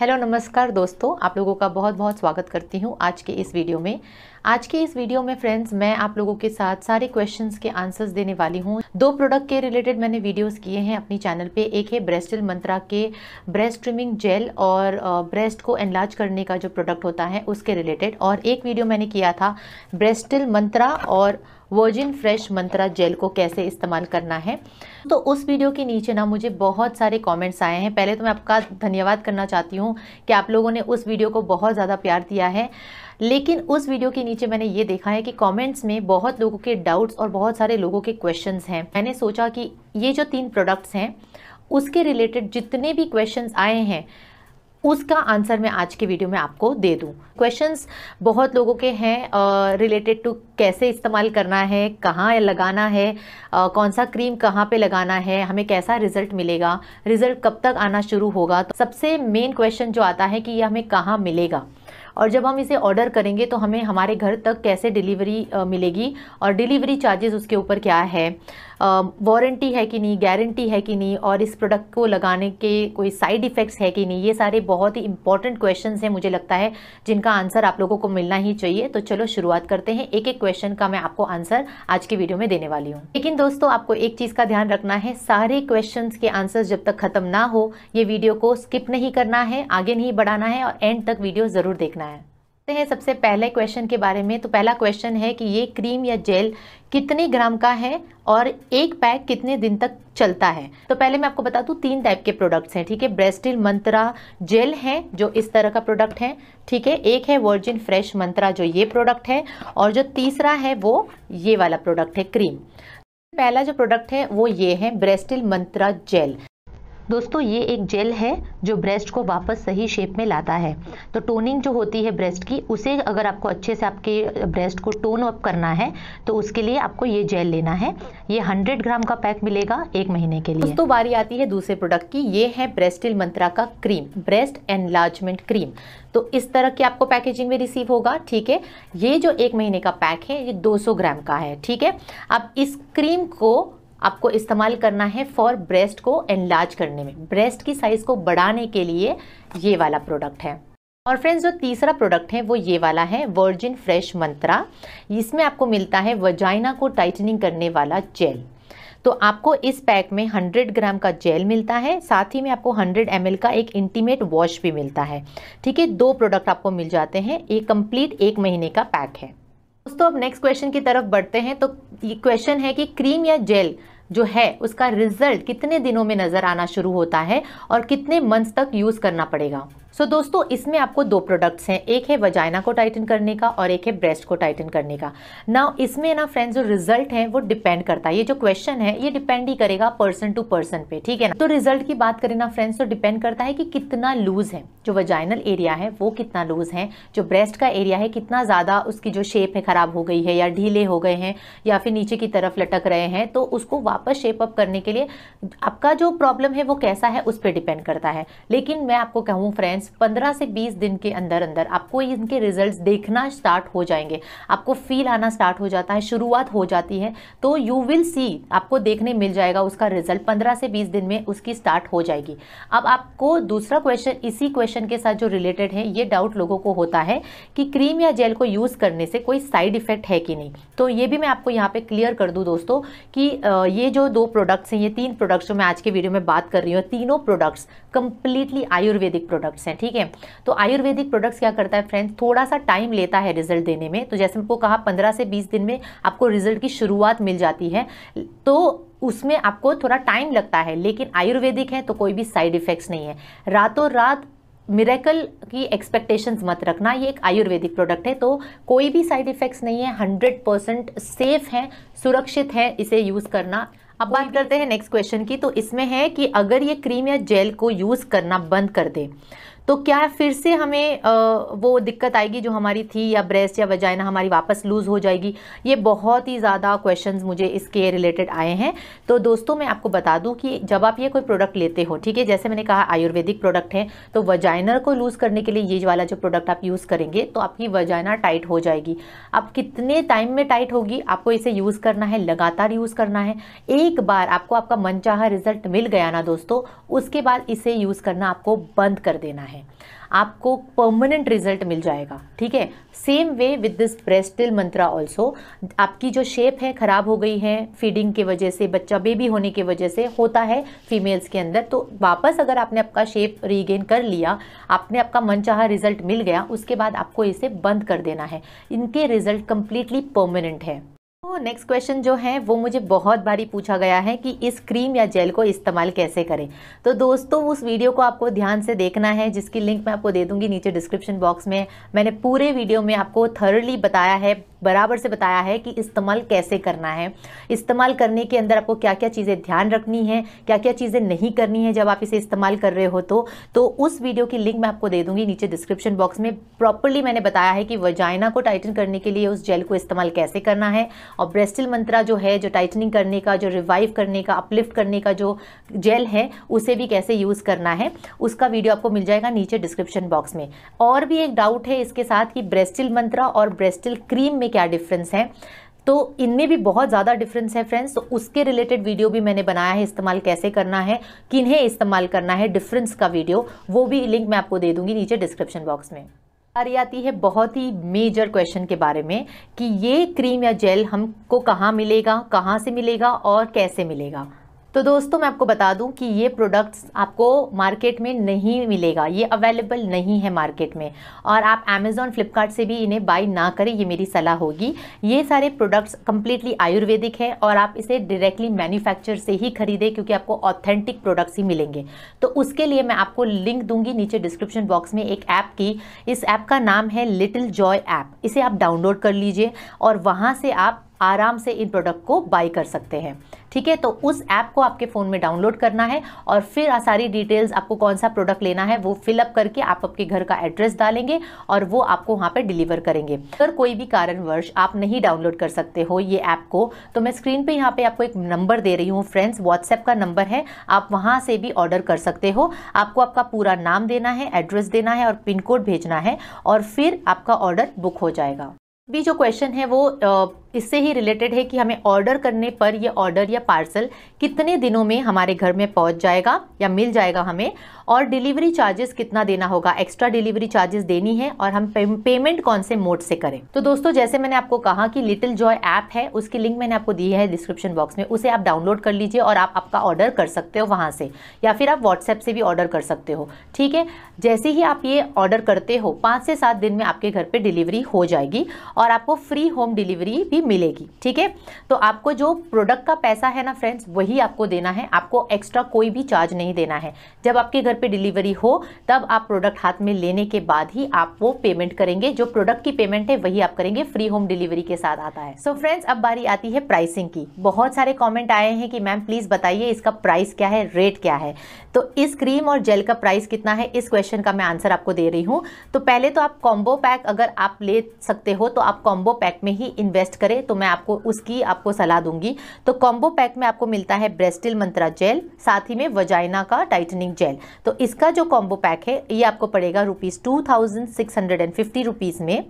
hello नमस्कार दोस्तों आप लोगों का बहुत बहुत स्वागत करती हूँ आज के इस वीडियो में आज के इस वीडियो में फ्रेंड्स मैं आप लोगों के साथ सारे क्वेश्चंस के आंसर्स देने वाली हूँ दो प्रोडक्ट के रिलेटेड मैंने वीडियोस किए हैं अपनी चैनल पे एक है ब्रेस्टल मंत्रा के ब्रेस्ट ट्रिमिंग जेल और ब्रेस्ट को एनलाज करने का जो प्रोडक्ट होता है उसके रिलेटेड और एक वीडियो मैंने किया था ब्रेस्टल मंत्रा और वर्जिन फ्रेश मंत्रा जेल को कैसे इस्तेमाल करना है तो उस वीडियो के नीचे ना मुझे बहुत सारे कमेंट्स आए हैं पहले तो मैं आपका धन्यवाद करना चाहती हूँ कि आप लोगों ने उस वीडियो को बहुत ज़्यादा प्यार दिया है लेकिन उस वीडियो के नीचे मैंने ये देखा है कि कमेंट्स में बहुत लोगों के डाउट्स और बहुत सारे लोगों के क्वेश्चन हैं मैंने सोचा कि ये जो तीन प्रोडक्ट्स हैं उसके रिलेटेड जितने भी क्वेश्चन आए हैं उसका आंसर मैं आज के वीडियो में आपको दे दूं क्वेश्चंस बहुत लोगों के हैं रिलेटेड टू कैसे इस्तेमाल करना है कहाँ लगाना है आ, कौन सा क्रीम कहाँ पे लगाना है हमें कैसा रिजल्ट मिलेगा रिजल्ट कब तक आना शुरू होगा तो सबसे मेन क्वेश्चन जो आता है कि ये हमें कहाँ मिलेगा और जब हम इसे ऑर्डर करेंगे तो हमें हमारे घर तक कैसे डिलीवरी मिलेगी और डिलीवरी चार्जेस उसके ऊपर क्या है वारंटी है कि नहीं गारंटी है कि नहीं और इस प्रोडक्ट को लगाने के कोई साइड इफ़ेक्ट्स है कि नहीं ये सारे बहुत ही इंपॉर्टेंट क्वेश्चन हैं मुझे लगता है जिनका आंसर आप लोगों को मिलना ही चाहिए तो चलो शुरुआत करते हैं एक एक क्वेश्चन का मैं आपको आंसर आज की वीडियो में देने वाली हूँ लेकिन दोस्तों आपको एक चीज़ का ध्यान रखना है सारे क्वेश्चन के आंसर जब तक खत्म ना हो ये वीडियो को स्किप नहीं करना है आगे नहीं बढ़ाना है और एंड तक वीडियो ज़रूर देखना है देखते हैं सबसे पहले क्वेश्चन के बारे में तो पहला क्वेश्चन है कि ये क्रीम या जेल कितने ग्राम का है और एक पैक कितने दिन तक चलता है तो पहले मैं आपको बता दूँ तीन टाइप के प्रोडक्ट्स हैं ठीक है ब्रेस्टिल मंत्रा जेल है जो इस तरह का प्रोडक्ट है ठीक है एक है वर्जिन फ्रेश मंत्रा जो ये प्रोडक्ट है और जो तीसरा है वो ये वाला प्रोडक्ट है क्रीम पहला जो प्रोडक्ट है वो ये है ब्रेस्टिल मंत्रा जेल दोस्तों ये एक जेल है जो ब्रेस्ट को वापस सही शेप में लाता है तो टोनिंग जो होती है ब्रेस्ट की उसे अगर आपको अच्छे से आपके ब्रेस्ट को टोन अप करना है तो उसके लिए आपको ये जेल लेना है ये 100 ग्राम का पैक मिलेगा एक महीने के लिए दोस्तों बारी आती है दूसरे प्रोडक्ट की ये है ब्रेस्टिल मंत्रा का क्रीम ब्रेस्ट एनलार्जमेंट क्रीम तो इस तरह की आपको पैकेजिंग में रिसीव होगा ठीक है ये जो एक महीने का पैक है ये 200 ग्राम का है ठीक है अब इस क्रीम को आपको इस्तेमाल करना है फॉर ब्रेस्ट को एनलार्ज करने में ब्रेस्ट की साइज़ को बढ़ाने के लिए ये वाला प्रोडक्ट है और फ्रेंड्स जो तीसरा प्रोडक्ट है वो ये वाला है वर्जिन फ्रेश मंत्रा इसमें आपको मिलता है वजाइना को टाइटनिंग करने वाला जेल तो आपको इस पैक में 100 ग्राम का जेल मिलता है साथ ही में आपको 100 एम का एक इंटीमेट वॉश भी मिलता है ठीक है दो प्रोडक्ट आपको मिल जाते हैं एक कंप्लीट एक महीने का पैक है दोस्तों अब नेक्स्ट क्वेश्चन की तरफ बढ़ते हैं तो क्वेश्चन है कि क्रीम या जेल जो है उसका रिजल्ट कितने दिनों में नज़र आना शुरू होता है और कितने मंथ्स तक यूज़ करना पड़ेगा सो so, दोस्तों इसमें आपको दो प्रोडक्ट्स हैं एक है वजाइना को टाइटन करने का और एक है ब्रेस्ट को टाइटन करने का ना इसमें ना फ्रेंड्स जो रिजल्ट है वो डिपेंड करता है ये जो क्वेश्चन है ये डिपेंड ही करेगा पर्सन टू पर्सन पे ठीक है ना तो रिजल्ट की बात करें ना फ्रेंड्स तो डिपेंड करता है कि कितना लूज है जो वजाइनल एरिया है वो कितना लूज है जो ब्रेस्ट का एरिया है कितना ज़्यादा उसकी जो शेप है ख़राब हो गई है या ढीले हो गए हैं या फिर नीचे की तरफ लटक रहे हैं तो उसको वापस शेप अप करने के लिए आपका जो प्रॉब्लम है वो कैसा है उस पर डिपेंड करता है लेकिन मैं आपको कहूँ फ्रेंड्स फ्रेंड्स 15 से 20 दिन के अंदर अंदर आपको इनके रिजल्ट्स देखना स्टार्ट हो जाएंगे आपको फील आना स्टार्ट हो जाता है शुरुआत हो जाती है तो यू विल सी आपको देखने मिल जाएगा उसका रिजल्ट पंद्रह से बीस दिन में उसकी स्टार्ट हो जाएगी अब आपको दूसरा क्वेश्चन इसी क्वेश्चन के साथ जो रिलेटेड है ये डाउट लोगों को होता है कि क्रीम या जेल को यूज़ करने से कोई साइड इफ़ेक्ट है कि नहीं तो ये भी मैं आपको यहाँ पे क्लियर कर दूँ दोस्तों कि ये जो दो प्रोडक्ट्स हैं ये तीन प्रोडक्ट्स जो मैं आज के वीडियो में बात कर रही हूँ तीनों प्रोडक्ट्स कंप्लीटली आयुर्वेदिक प्रोडक्ट्स हैं ठीक है तो आयुर्वेदिक प्रोडक्ट्स क्या करता है फ्रेंड्स थोड़ा सा टाइम लेता है रिजल्ट देने में तो जैसे मैं कहा पंद्रह से बीस दिन में आपको रिजल्ट की शुरुआत मिल जाती है तो उसमें आपको थोड़ा टाइम लगता है लेकिन आयुर्वेदिक है तो कोई भी साइड इफ़ेक्ट्स नहीं है रातों रात मिरेकल की एक्सपेक्टेशंस मत रखना ये एक आयुर्वेदिक प्रोडक्ट है तो कोई भी साइड इफ़ेक्ट्स नहीं है हंड्रेड परसेंट सेफ़ है सुरक्षित है इसे यूज़ करना अब बात करते हैं नेक्स्ट क्वेश्चन की तो इसमें है कि अगर ये क्रीम या जेल को यूज़ करना बंद कर दे तो क्या फिर से हमें वो दिक्कत आएगी जो हमारी थी या ब्रेस्ट या वजाइना हमारी वापस लूज़ हो जाएगी ये बहुत ही ज़्यादा क्वेश्चंस मुझे इसके रिलेटेड आए हैं तो दोस्तों मैं आपको बता दूं कि जब आप ये कोई प्रोडक्ट लेते हो ठीक है जैसे मैंने कहा आयुर्वेदिक प्रोडक्ट है तो वजाइनर को लूज़ करने के लिए ये वाला जो प्रोडक्ट आप यूज़ करेंगे तो आपकी वजाइना टाइट हो जाएगी अब कितने टाइम में टाइट होगी आपको इसे यूज़ करना है लगातार यूज़ करना है एक बार आपको आपका मनचाहा रिजल्ट मिल गया ना दोस्तों उसके बाद इसे यूज़ करना आपको बंद कर देना है है आपको परमानेंट रिजल्ट मिल जाएगा ठीक है same way with this Brestal Mantra also आपकी जो शेप है ख़राब हो गई है फीडिंग की वजह से बच्चा बेबी होने की वजह से होता है फीमेल्स के अंदर तो वापस अगर आपने आपका शेप रीगेन कर लिया आपने आपका मनचाहा रिजल्ट मिल गया उसके बाद आपको इसे बंद कर देना है इनके रिजल्ट कंप्लीटली परमानेंट है तो नेक्स्ट क्वेश्चन जो है वो मुझे बहुत बारी पूछा गया है कि इस क्रीम या जेल को इस्तेमाल कैसे करें तो दोस्तों उस वीडियो को आपको ध्यान से देखना है जिसकी लिंक मैं आपको दे दूंगी नीचे डिस्क्रिप्शन बॉक्स में मैंने पूरे वीडियो में आपको थर्डली बताया है बराबर से बताया है कि इस्तेमाल कैसे करना है इस्तेमाल करने के अंदर आपको क्या क्या चीज़ें ध्यान रखनी है क्या क्या चीज़ें नहीं करनी है जब आप इसे इस्तेमाल कर रहे हो तो तो उस वीडियो की लिंक मैं आपको दे दूंगी नीचे डिस्क्रिप्शन बॉक्स में प्रॉपरली मैंने बताया है कि वजाइना को टाइटन करने के लिए उस जेल को इस्तेमाल कैसे करना है और ब्रेस्टिल मंत्रा जो है जो टाइटनिंग करने का जो रिवाइव करने का अपलिफ्ट करने का जो जेल है उसे भी कैसे यूज़ करना है उसका वीडियो आपको मिल जाएगा नीचे डिस्क्रिप्शन बॉक्स में और भी एक डाउट है इसके साथ कि ब्रेस्टिल मंत्रा और ब्रेस्टिल क्रीम में में क्या डिफरेंस है तो इनमें भी बहुत ज़्यादा डिफरेंस है फ्रेंड्स तो उसके रिलेटेड वीडियो भी मैंने बनाया है इस्तेमाल कैसे करना है किन्हें इस्तेमाल करना है डिफरेंस का वीडियो वो भी लिंक मैं आपको दे दूँगी नीचे डिस्क्रिप्शन बॉक्स में बारी आती है बहुत ही मेजर क्वेश्चन के बारे में कि ये क्रीम या जेल हमको कहाँ मिलेगा कहाँ से मिलेगा और कैसे मिलेगा तो दोस्तों मैं आपको बता दूं कि ये प्रोडक्ट्स आपको मार्केट में नहीं मिलेगा ये अवेलेबल नहीं है मार्केट में और आप अमेज़ोन फ्लिपकार्ट से भी इन्हें बाई ना करें ये मेरी सलाह होगी ये सारे प्रोडक्ट्स कम्प्लीटली आयुर्वेदिक है और आप इसे डायरेक्टली मैन्युफैक्चर से ही खरीदें क्योंकि आपको ऑथेंटिक प्रोडक्ट्स ही मिलेंगे तो उसके लिए मैं आपको लिंक दूंगी नीचे डिस्क्रिप्शन बॉक्स में एक ऐप की इस ऐप का नाम है लिटिल जॉय ऐप इसे आप डाउनलोड कर लीजिए और वहाँ से आप आराम से इन प्रोडक्ट को बाई कर सकते हैं ठीक है तो उस ऐप को आपके फ़ोन में डाउनलोड करना है और फिर सारी डिटेल्स आपको कौन सा प्रोडक्ट लेना है वो फिलअप करके आप आपके घर का एड्रेस डालेंगे और वो आपको वहाँ पर डिलीवर करेंगे अगर कोई भी कारणवश आप नहीं डाउनलोड कर सकते हो ये ऐप को तो मैं स्क्रीन पर यहाँ पर आपको एक नंबर दे रही हूँ फ्रेंड्स व्हाट्सएप का नंबर है आप वहाँ से भी ऑर्डर कर सकते हो आपको आपका पूरा नाम देना है एड्रेस देना है और पिन कोड भेजना है और फिर आपका ऑर्डर बुक हो जाएगा भी जो क्वेश्चन है वो इससे ही रिलेटेड है कि हमें ऑर्डर करने पर यह ऑर्डर या पार्सल कितने दिनों में हमारे घर में पहुंच जाएगा या मिल जाएगा हमें और डिलीवरी चार्जेस कितना देना होगा एक्स्ट्रा डिलीवरी चार्जेस देनी है और हम पेमेंट कौन से मोड से करें तो दोस्तों जैसे मैंने आपको कहा कि लिटिल जॉय ऐप है उसकी लिंक मैंने आपको दी है डिस्क्रिप्शन बॉक्स में उसे आप डाउनलोड कर लीजिए और आप आपका ऑर्डर कर सकते हो वहाँ से या फिर आप व्हाट्सएप से भी ऑर्डर कर सकते हो ठीक है जैसे ही आप ये ऑर्डर करते हो पाँच से सात दिन में आपके घर पर डिलीवरी हो जाएगी और आपको फ्री होम डिलीवरी भी मिलेगी ठीक है तो आपको जो प्रोडक्ट का पैसा है ना फ्रेंड्स वही आपको देना है आपको एक्स्ट्रा कोई भी चार्ज नहीं देना है जब आपके घर पे डिलीवरी हो तब आप प्रोडक्ट हाथ में लेने के बाद ही आप वो पेमेंट करेंगे जो प्रोडक्ट की पेमेंट है वही आप करेंगे फ्री होम डिलीवरी के साथ आता है सो so फ्रेंड्स अब बारी आती है प्राइसिंग की बहुत सारे कॉमेंट आए हैं कि मैम प्लीज़ बताइए इसका प्राइस क्या है रेट क्या है तो इस क्रीम और जेल का प्राइस कितना है इस क्वेश्चन का मैं आंसर आपको दे रही हूँ तो पहले तो आप कॉम्बो पैक अगर आप ले सकते हो तो आप कॉम्बो पैक में ही इन्वेस्ट करें पहले तो मैं आपको उसकी आपको सलाह दूंगी तो कॉम्बो पैक में आपको मिलता है ब्रेस्टिल मंत्रा जेल साथ ही में वजाइना का टाइटनिंग जेल तो इसका जो कॉम्बो पैक है ये आपको पड़ेगा rupees two thousand six hundred and fifty rupees में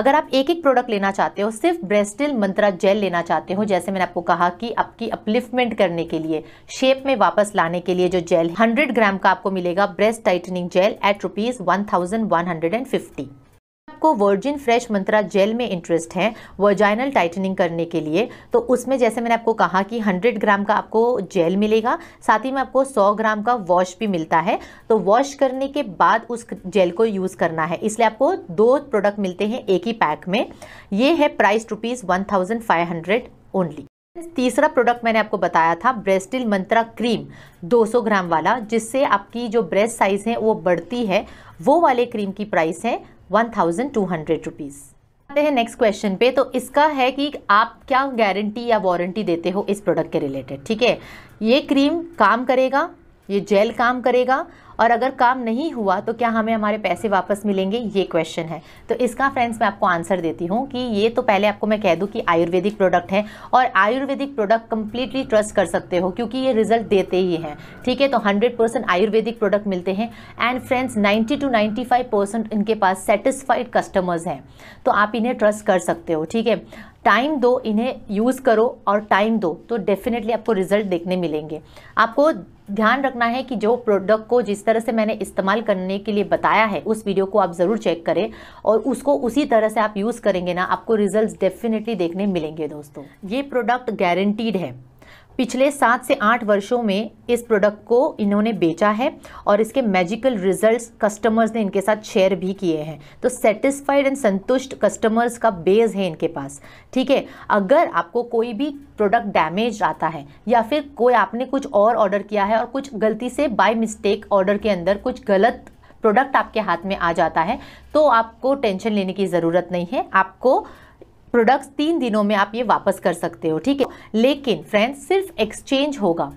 अगर आप एक एक प्रोडक्ट लेना चाहते हो सिर्फ ब्रेस्टिल मंत्रा जेल लेना चाहते हो जैसे मैंने आपको कहा कि आपकी अपलिफ्टमेंट करने के लिए शेप में वापस लाने के लिए जो जेल हंड्रेड ग्राम का आपको मिलेगा breast tightening gel at rupees one thousand one hundred and fifty को वर्जिन फ्रेश मंत्रा जेल में इंटरेस्ट है वर्जाइनल टाइटनिंग करने के लिए तो उसमें जैसे मैंने आपको कहा कि 100 ग्राम का आपको जेल मिलेगा साथ ही में आपको 100 ग्राम का वॉश भी मिलता है तो वॉश करने के बाद उस जेल को यूज़ करना है इसलिए आपको दो प्रोडक्ट मिलते हैं एक ही पैक में ये है प्राइस रुपीज़ वन ओनली तीसरा प्रोडक्ट मैंने आपको बताया था ब्रेस्टिल मंत्रा क्रीम 200 ग्राम वाला जिससे आपकी जो ब्रेस्ट साइज़ है वो बढ़ती है वो वाले क्रीम की प्राइस है one thousand two hundred rupees आते हैं नेक्स्ट क्वेश्चन पे तो इसका है कि आप क्या गारंटी या वारंटी देते हो इस प्रोडक्ट के रिलेटेड ठीक है ये क्रीम काम करेगा ये जेल काम करेगा और अगर काम नहीं हुआ तो क्या हमें हमारे पैसे वापस मिलेंगे ये क्वेश्चन है तो इसका फ्रेंड्स मैं आपको आंसर देती हूँ कि ये तो पहले आपको मैं कह दूँ कि आयुर्वेदिक प्रोडक्ट है और आयुर्वेदिक प्रोडक्ट कंप्लीटली ट्रस्ट कर सकते हो क्योंकि ये रिजल्ट देते ही हैं ठीक है तो हंड्रेड आयुर्वेदिक प्रोडक्ट मिलते हैं and friends ninety two ninety इनके पास सेटिस्फाइड कस्टमर्स हैं तो आप इन्हें ट्रस्ट कर सकते हो ठीक है टाइम दो इन्हें यूज़ करो और टाइम दो तो डेफिनेटली आपको रिजल्ट देखने मिलेंगे आपको ध्यान रखना है कि जो प्रोडक्ट को जिस तरह से मैंने इस्तेमाल करने के लिए बताया है उस वीडियो को आप ज़रूर चेक करें और उसको उसी तरह से आप यूज़ करेंगे ना आपको रिजल्ट डेफिनेटली देखने मिलेंगे दोस्तों ये प्रोडक्ट गारंटीड है पिछले सात से आठ वर्षों में इस प्रोडक्ट को इन्होंने बेचा है और इसके मैजिकल रिजल्ट्स कस्टमर्स ने इनके साथ शेयर भी किए हैं तो सेटिस्फाइड एंड संतुष्ट कस्टमर्स का बेस है इनके पास ठीक है अगर आपको कोई भी प्रोडक्ट डैमेज आता है या फिर कोई आपने कुछ और ऑर्डर किया है और कुछ गलती से बाय मिस्टेक ऑर्डर के अंदर कुछ गलत प्रोडक्ट आपके हाथ में आ जाता है तो आपको टेंशन लेने की ज़रूरत नहीं है आपको प्रोडक्ट्स तीन दिनों में आप ये वापस कर सकते हो ठीक है लेकिन फ्रेंड्स सिर्फ एक्सचेंज होगा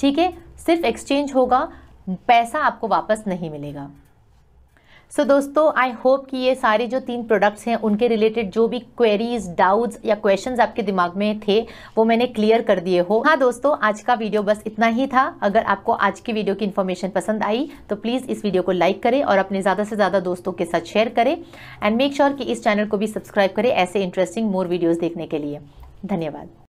ठीक है सिर्फ एक्सचेंज होगा पैसा आपको वापस नहीं मिलेगा सो so, दोस्तों आई होप कि ये सारे जो तीन प्रोडक्ट्स हैं उनके रिलेटेड जो भी क्वेरीज डाउट्स या क्वेश्चंस आपके दिमाग में थे वो मैंने क्लियर कर दिए हो हाँ दोस्तों आज का वीडियो बस इतना ही था अगर आपको आज की वीडियो की इन्फॉर्मेशन पसंद आई तो प्लीज़ इस वीडियो को लाइक करें और अपने ज़्यादा से ज़्यादा दोस्तों के साथ शेयर करें एंड मेक श्योर कि इस चैनल को भी सब्सक्राइब करें ऐसे इंटरेस्टिंग मोर वीडियोज़ देखने के लिए धन्यवाद